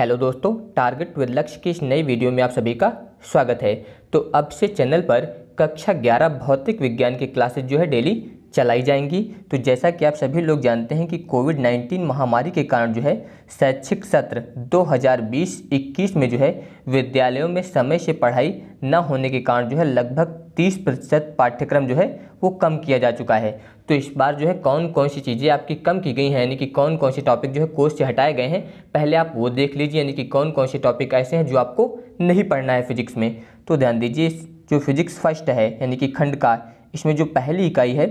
hello दोस्तों target with लक्ष्य की इस नई वीडियो में आप सभी का स्वागत है तो अब से चैनल पर कक्षा 11 भौतिक विज्ञान की क्लासेज जो है डेली चलाई जाएंगी तो जैसा कि आप सभी लोग जानते हैं कि कोविड 19 महामारी के कारण जो है शैक्षिक सत्र 2020-21 में जो है विद्यालयों में समय से पढ़ाई न होने के कारण जो है लगभग तीस प्रतिशत पाठ्यक्रम जो है वो कम किया जा चुका है तो इस बार जो है कौन कौन सी चीज़ें आपकी कम की गई हैं यानी कि कौन कौन से टॉपिक जो है कोर्स से हटाए गए हैं पहले आप वो देख लीजिए यानी कि कौन कौन से टॉपिक ऐसे हैं जो आपको नहीं पढ़ना है फिजिक्स में तो ध्यान दीजिए जो फिजिक्स फर्स्ट है यानी कि खंड का इसमें जो पहली इकाई है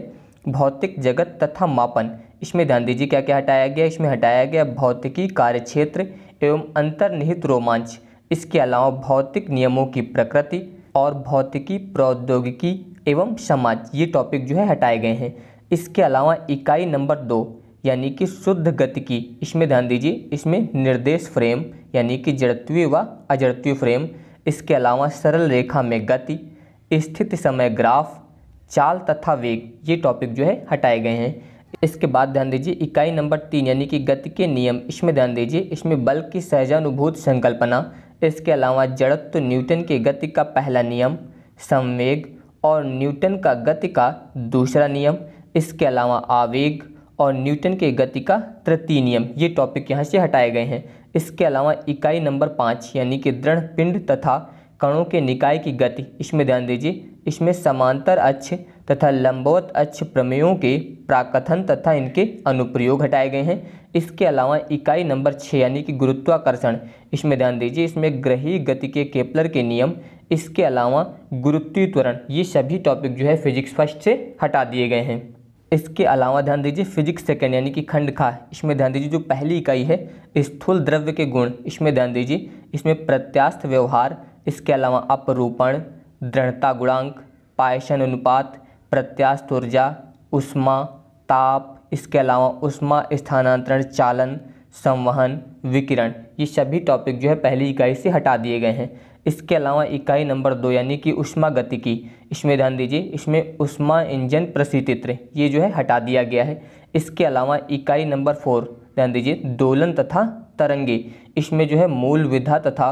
भौतिक जगत तथा मापन इसमें ध्यान दीजिए क्या क्या हटाया गया इसमें हटाया गया भौतिकी कार्य क्षेत्र एवं अंतर्निहित रोमांच इसके अलावा भौतिक नियमों की प्रकृति और भौतिकी प्रौद्योगिकी एवं समाज ये टॉपिक जो है हटाए गए हैं इसके अलावा इकाई नंबर दो यानी कि शुद्ध गति की इसमें ध्यान दीजिए इसमें निर्देश फ्रेम यानी कि जड़त्वीय व अजड़त्वीय फ्रेम इसके अलावा सरल रेखा में गति स्थिति समय ग्राफ चाल तथा वेग ये टॉपिक जो है हटाए गए हैं इसके बाद ध्यान दीजिए इकाई नंबर तीन यानी कि गति के नियम इसमें ध्यान दीजिए इसमें बल की सहजानुभूत संकल्पना इसके अलावा जड़त्व न्यूटन के गति का पहला नियम संवेग और न्यूटन का गति का दूसरा नियम इसके अलावा आवेग और न्यूटन के गति का तृतीय नियम ये टॉपिक यहाँ से हटाए गए हैं इसके अलावा इकाई नंबर पाँच यानी कि दृढ़ पिंड तथा कणों के निकाय की गति इसमें ध्यान दीजिए इसमें समांतर अक्ष तथा लंबवत अक्ष प्रमेयों के प्राकथन तथा इनके अनुप्रयोग हटाए गए हैं इसके अलावा इकाई नंबर छः यानी कि गुरुत्वाकर्षण इसमें ध्यान दीजिए इसमें ग्रही गति के केपलर के नियम इसके अलावा गुरुत्वी त्वरण ये सभी टॉपिक जो है फिजिक्स फर्स्ट से हटा दिए गए हैं इसके अलावा ध्यान दीजिए फिजिक्स सेकेंड यानी कि खंड खा इसमें ध्यान दीजिए जो पहली इकाई है स्थूल द्रव्य के गुण इसमें ध्यान दीजिए इसमें प्रत्यास्थ व्यवहार इसके अलावा अपरूपण दृढ़ता गुणांक पायशन अनुपात प्रत्यास्थ ऊर्जा उष्मा ताप इसके अलावा उष्मा स्थानांतरण चालन संवहन विकिरण ये सभी टॉपिक जो है पहली इकाई से हटा दिए गए हैं इसके अलावा इकाई नंबर दो यानी कि उष्मा गति की इसमें ध्यान दीजिए इसमें उष्मा इंजन प्रसितित्र ये जो है हटा दिया गया है इसके अलावा इकाई नंबर फोर ध्यान दीजिए दोलन तथा तरंगे इसमें जो है मूल विधा तथा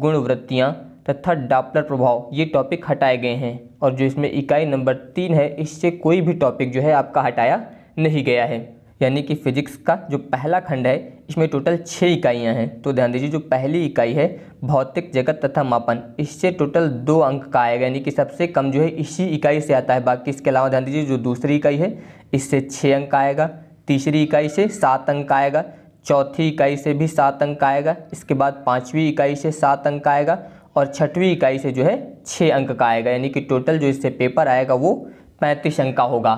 गुणवृत्तियाँ तथा डॉपलर प्रभाव ये टॉपिक हटाए गए हैं और जो इसमें इकाई नंबर तीन है इससे कोई भी टॉपिक जो है आपका हटाया नहीं गया है यानी कि फिजिक्स का जो पहला खंड है इसमें टोटल छः इकाइयाँ हैं तो ध्यान दीजिए जो पहली इकाई है भौतिक जगत तथा मापन इससे टोटल दो अंक का आएगा यानी कि सबसे कम जो है इसी इकाई से आता है बाकी इसके अलावा ध्यान दीजिए जो दूसरी इकाई है इससे छः अंक आएगा तीसरी इकाई से सात अंक आएगा चौथी इकाई से भी सात अंक आएगा इसके बाद पाँचवीं इकाई से सात अंक आएगा और छठवीं इकाई से जो है छः अंक का आएगा यानी कि टोटल जो इससे पेपर आएगा वो पैंतीस अंक का होगा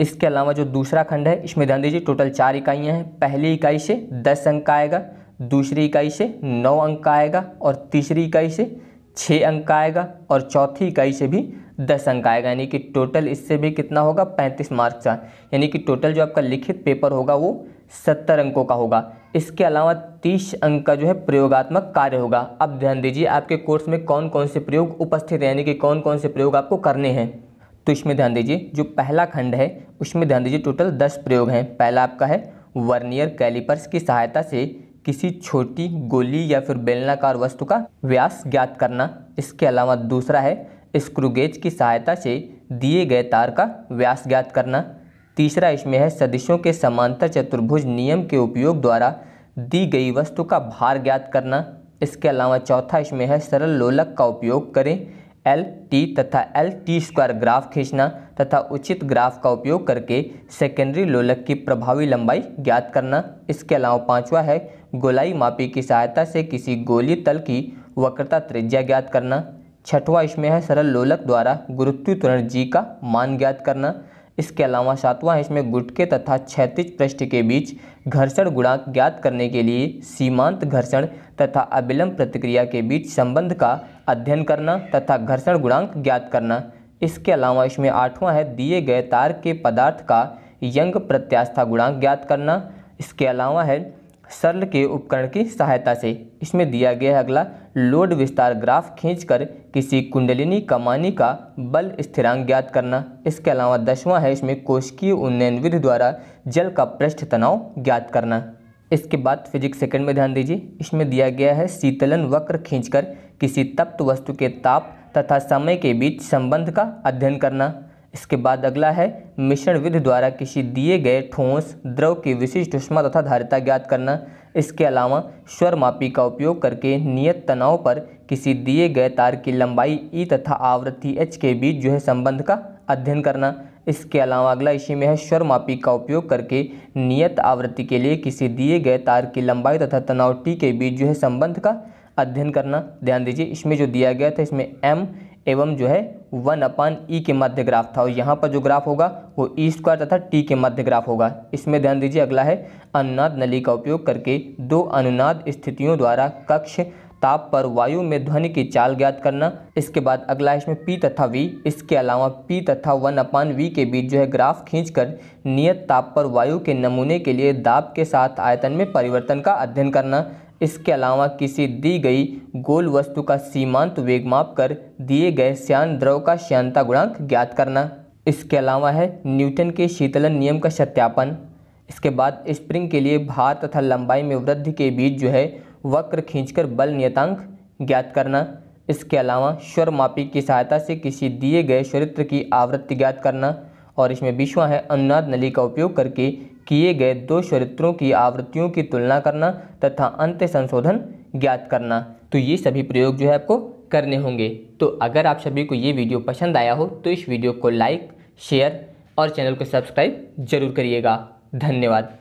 इसके अलावा जो दूसरा खंड है इसमें ध्यान दीजिए टोटल चार इकाइयाँ हैं पहली इकाई से दस अंक का आएगा दूसरी इकाई से नौ अंक का आएगा और तीसरी इकाई से छः अंक का आएगा और चौथी इकाई से भी दस अंक आएगा यानी कि टोटल इससे भी कितना होगा पैंतीस मार्क्स का यानी कि टोटल जो आपका लिखित पेपर होगा वो सत्तर अंकों का होगा इसके अलावा तीस अंक का जो है प्रयोगात्मक कार्य होगा अब ध्यान दीजिए आपके कोर्स में कौन कौन से प्रयोग उपस्थित हैं यानी कि कौन कौन से प्रयोग आपको करने हैं तो इसमें ध्यान दीजिए जो पहला खंड है उसमें ध्यान दीजिए टोटल दस प्रयोग हैं पहला आपका है वर्नियर कैलिपर्स की सहायता से किसी छोटी गोली या फिर बेलनाकार वस्तु का व्यास ज्ञात करना इसके अलावा दूसरा है स्क्रूगेज की सहायता से दिए गए तार का व्यास ज्ञात करना तीसरा इसमें है सदिशों के समांतर चतुर्भुज नियम के उपयोग द्वारा दी गई वस्तु का भार ज्ञात करना इसके अलावा चौथा इसमें है सरल लोलक का उपयोग करें एल टी तथा एल टी स्क्वायर ग्राफ खींचना तथा उचित ग्राफ का उपयोग करके सेकेंडरी लोलक की प्रभावी लंबाई ज्ञात करना इसके अलावा पांचवा है गोलाई मापी की सहायता से किसी गोली तल की वक्रता त्रिज्या ज्ञात करना छठवां इसमें है सरल लोलक द्वारा गुरुत्व त्वरण जी का मान ज्ञात करना इसके अलावा सातवां है इसमें गुटके तथा क्षैतिज पृष्ठ के बीच घर्षण गुणांक ज्ञात करने के लिए सीमांत घर्षण तथा अविलंब प्रतिक्रिया के बीच संबंध का अध्ययन करना तथा घर्षण गुणांक ज्ञात करना इसके अलावा इसमें आठवां है दिए गए तार के पदार्थ का यंग प्रत्यास्था गुणांक ज्ञात करना इसके अलावा है सरल के उपकरण की सहायता से इसमें दिया गया है अगला लोड विस्तार ग्राफ खींचकर किसी कुंडलिनी कमानी का बल स्थिरांक ज्ञात करना इसके अलावा दसवां है इसमें कोशिकीय उन्नयन विधि द्वारा जल का पृष्ठ तनाव ज्ञात करना इसके बाद फिजिक्स सेकंड में ध्यान दीजिए इसमें दिया गया है शीतलन वक्र खींचकर किसी तप्त वस्तु के ताप तथा समय के बीच संबंध का अध्ययन करना इसके बाद अगला है मिश्रण विधि द्वारा किसी दिए गए ठोस द्रव की विशिष्ट उष्मा तथा धारिता ज्ञात करना इसके अलावा स्वर मापी का उपयोग करके नियत तनाव पर किसी दिए गए तार की लंबाई ई तथा आवृत्ति एच के बीच जो है संबंध का अध्ययन करना इसके अलावा अगला इसी में है स्वर मापी का उपयोग करके नियत आवृत्ति के लिए किसी दिए गए तार की लंबाई तथा तनाव टी के बीच जो है संबंध का अध्ययन करना ध्यान दीजिए इसमें जो दिया गया था इसमें एम एवं जो है वन अपान ई के मध्य ग्राफ था और यहाँ पर जो ग्राफ होगा वो ई स्क्वायर तथा टी के मध्य ग्राफ होगा इसमें ध्यान दीजिए अगला है अनुनाद नली का उपयोग करके दो अनुनाद स्थितियों द्वारा कक्ष ताप पर वायु में ध्वनि की चाल ज्ञात करना इसके बाद अगला है इसमें पी तथा वी इसके अलावा पी तथा वन अपान वी के बीच जो है ग्राफ खींचकर नियत ताप पर वायु के नमूने के लिए दाब के साथ आयतन में परिवर्तन का अध्ययन करना इसके अलावा किसी दी गई गोल वस्तु का सीमांत वेग माप कर दिए गए श्यान द्रव का श्यानता गुणांक ज्ञात करना इसके अलावा है न्यूटन के शीतलन नियम का सत्यापन इसके बाद स्प्रिंग के लिए भार तथा लंबाई में वृद्धि के बीच जो है वक्र खींचकर बल नियतांक ज्ञात करना इसके अलावा स्वर मापी की सहायता से किसी दिए गए चरित्र की आवृत्ति ज्ञात करना और इसमें बीसवा है अनुनाद नली का उपयोग करके किए गए दो चरित्रों की आवृत्तियों की तुलना करना तथा अंत संशोधन ज्ञात करना तो ये सभी प्रयोग जो है आपको करने होंगे तो अगर आप सभी को ये वीडियो पसंद आया हो तो इस वीडियो को लाइक शेयर और चैनल को सब्सक्राइब जरूर करिएगा धन्यवाद